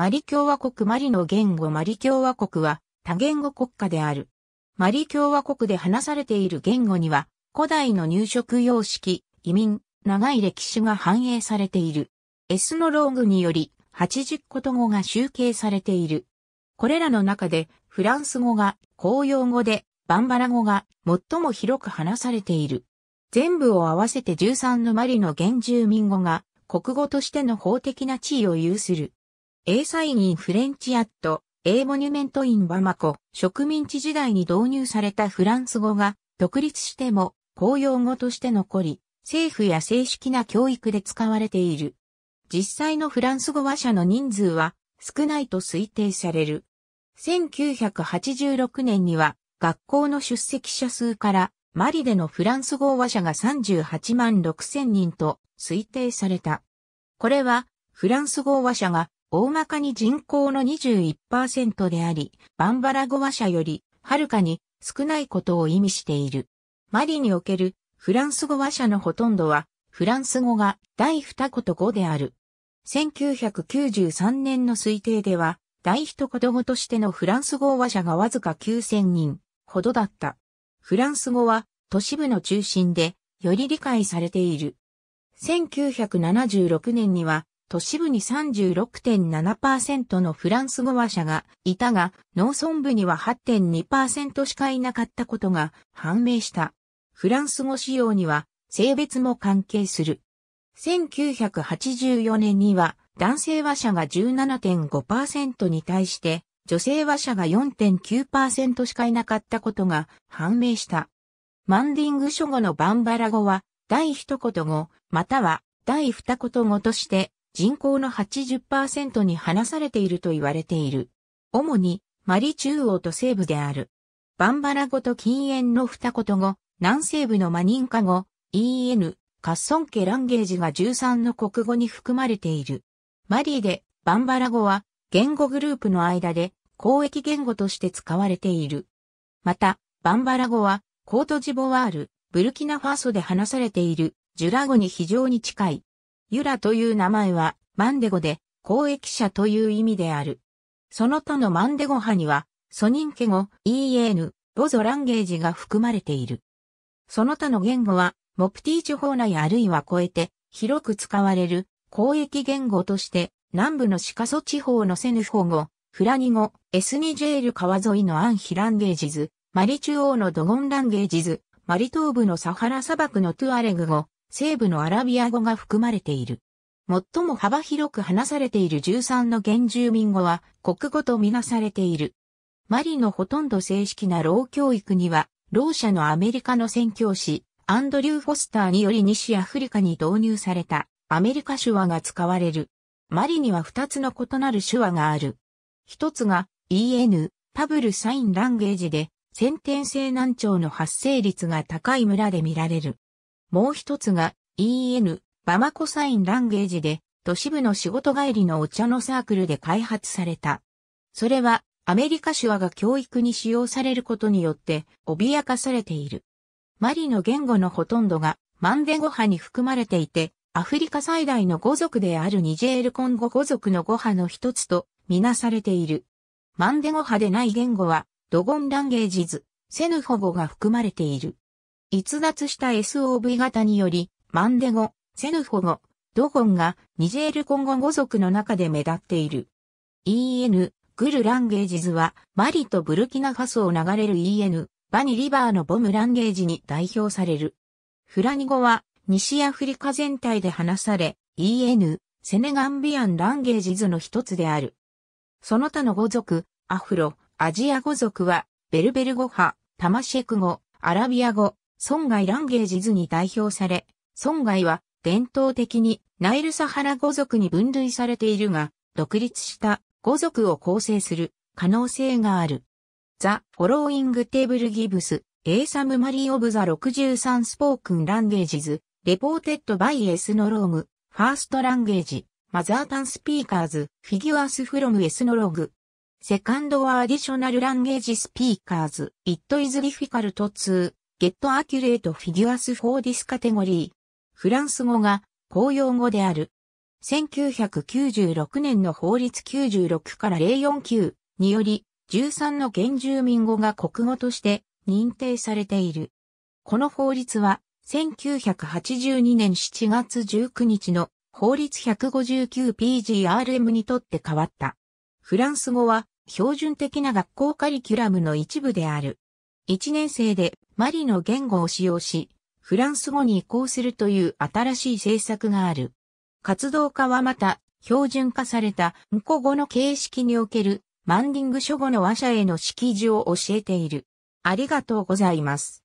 マリ共和国マリの言語マリ共和国は多言語国家である。マリ共和国で話されている言語には古代の入植様式、移民、長い歴史が反映されている。エスノローグにより80こと語が集計されている。これらの中でフランス語が公用語でバンバラ語が最も広く話されている。全部を合わせて13のマリの原住民語が国語としての法的な地位を有する。A サインインフレンチアット、A モニュメントインバマコ、植民地時代に導入されたフランス語が独立しても公用語として残り、政府や正式な教育で使われている。実際のフランス語話者の人数は少ないと推定される。1986年には学校の出席者数からマリでのフランス語話者が38万6千人と推定された。これはフランス語話者が大まかに人口の21%であり、バンバラ語話者より、はるかに少ないことを意味している。マリにおけるフランス語話者のほとんどは、フランス語が第二言語である。1993年の推定では、第一言語としてのフランス語話者がわずか9000人ほどだった。フランス語は都市部の中心でより理解されている。1976年には都市部に36.7%のフランス語話者がいたが、農村部には8.2%しかいなかったことが判明した。フランス語使用には性別も関係する。1984年には男性話者が17.5%に対して女性話者が4.9%しかいなかったことが判明した。マンディング諸語のバンバラ語は第一言語または第二言語として人口の80%に離されていると言われている。主にマリ中央と西部である。バンバラ語と禁煙の二言語、南西部のマニンカ語、EN、カッソン家ランゲージが13の国語に含まれている。マリーでバンバラ語は言語グループの間で公益言語として使われている。また、バンバラ語はコートジボワール、ブルキナファーソで話されているジュラ語に非常に近い。ユラという名前は、マンデゴで、公益者という意味である。その他のマンデゴ派には、ソニンケ語、イーエーヌ、ボゾランゲージが含まれている。その他の言語は、モプティ地方内あるいは超えて、広く使われる、公益言語として、南部のシカソ地方のセヌフォ語、フラニ語、エスニジェール川沿いのアンヒランゲージズ、マリ中央のドゴンランゲージズ、マリ東部のサハラ砂漠のトゥアレグ語、西部のアラビア語が含まれている。最も幅広く話されている13の原住民語は国語とみなされている。マリのほとんど正式な老教育には、老者のアメリカの宣教師、アンドリュー・フォスターにより西アフリカに導入されたアメリカ手話が使われる。マリには2つの異なる手話がある。1つが EN、パブルサインランゲージで、先天性難聴の発生率が高い村で見られる。もう一つが EN、バマコサインランゲージで、都市部の仕事帰りのお茶のサークルで開発された。それは、アメリカ手話が教育に使用されることによって、脅かされている。マリの言語のほとんどが、マンデ語派に含まれていて、アフリカ最大の語族であるニジェールンゴ語族の語派の一つと、みなされている。マンデ語派でない言語は、ドゴンランゲージズ、セヌフォ語が含まれている。逸脱した SOV 型により、マンデ語、セヌフォ語、ドゴンがニジェールコンゴ語族の中で目立っている。EN、グルランゲージズは、マリとブルキナファソを流れる EN、バニリバーのボムランゲージに代表される。フラニ語は、西アフリカ全体で話され、EN、セネガンビアンランゲージズの一つである。その他の語族、アフロ、アジア語族は、ベルベル語派、タマシェク語、アラビア語、損害ランゲージ図に代表され、損害は伝統的にナイルサハラ語族に分類されているが、独立した語族を構成する可能性がある。ザ・フォローイング・テーブル・ギブス、エ m サム・マリー・オブ・ザ・63スポークン・ランゲージズ、レポーテッド・バイ・エスノローム、ファースト・ランゲージ、マザータン・スピーカーズ、フィギュアス・フロム・エスノローグ。セカンド l l ディショナル・ランゲージ・スピーカーズ、イット・イズ・ f i フィカル to Get Accurate Figures for This Category。フランス語が公用語である。1996年の法律96から049により、13の原住民語が国語として認定されている。この法律は、1982年7月19日の法律 159PGRM にとって変わった。フランス語は標準的な学校カリキュラムの一部である。1年生でマリの言語を使用し、フランス語に移行するという新しい政策がある。活動家はまた、標準化されたこう語の形式におけるマンディング書語の話者への識字を教えている。ありがとうございます。